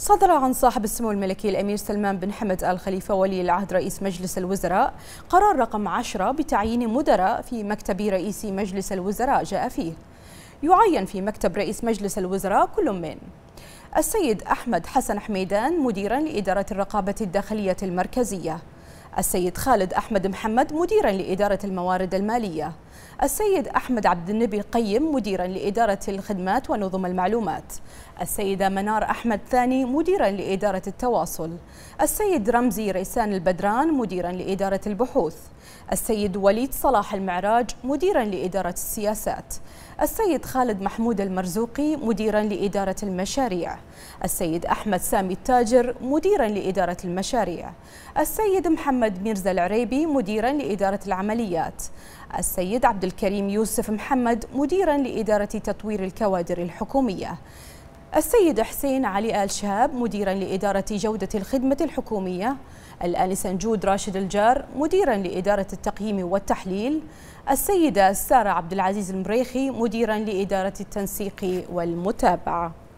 صدر عن صاحب السمو الملكي الأمير سلمان بن حمد آل خليفة ولي العهد رئيس مجلس الوزراء قرار رقم 10 بتعيين مدراء في مكتب رئيس مجلس الوزراء جاء فيه يعين في مكتب رئيس مجلس الوزراء كل من السيد أحمد حسن حميدان مديرا لإدارة الرقابة الداخلية المركزية السيد خالد أحمد محمد مديرا لإدارة الموارد المالية السيد أحمد عبد النبي قيم مديرا لإدارة الخدمات ونظم المعلومات السيدة منار أحمد ثاني مديرا لإدارة التواصل السيد رمزي ريسان البدران مديرا لإدارة البحوث السيد وليد صلاح المعراج مديرا لإدارة السياسات السيد خالد محمود المرزوقي مديرا لإدارة المشاريع السيد أحمد سامي التاجر مديرا لإدارة المشاريع السيد محمد محمد ميرزا العريبي مديرا لإدارة العمليات السيد عبد الكريم يوسف محمد مديرا لإدارة تطوير الكوادر الحكومية السيد حسين علي آل شهاب مديرا لإدارة جودة الخدمة الحكومية الآنسة سنجود راشد الجار مديرا لإدارة التقييم والتحليل السيدة سارة عبد العزيز المريخي مديرا لإدارة التنسيق والمتابعة